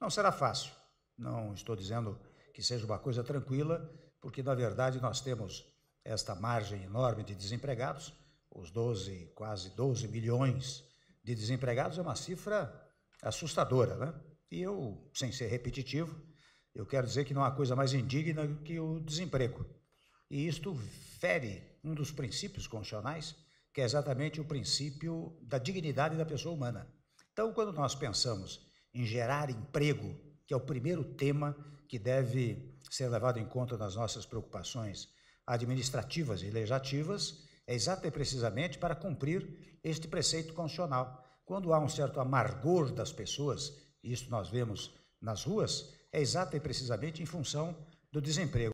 Não será fácil. Não estou dizendo que seja uma coisa tranquila, porque na verdade nós temos esta margem enorme de desempregados, os 12, quase 12 milhões de desempregados é uma cifra assustadora, né? E eu, sem ser repetitivo, eu quero dizer que não há coisa mais indigna que o desemprego. E isto fere um dos princípios constitucionais que é exatamente o princípio da dignidade da pessoa humana. Então, quando nós pensamos em gerar emprego, que é o primeiro tema que deve ser levado em conta nas nossas preocupações administrativas e legislativas, é exato e precisamente para cumprir este preceito constitucional. Quando há um certo amargor das pessoas, isso nós vemos nas ruas, é exato e precisamente em função do desemprego.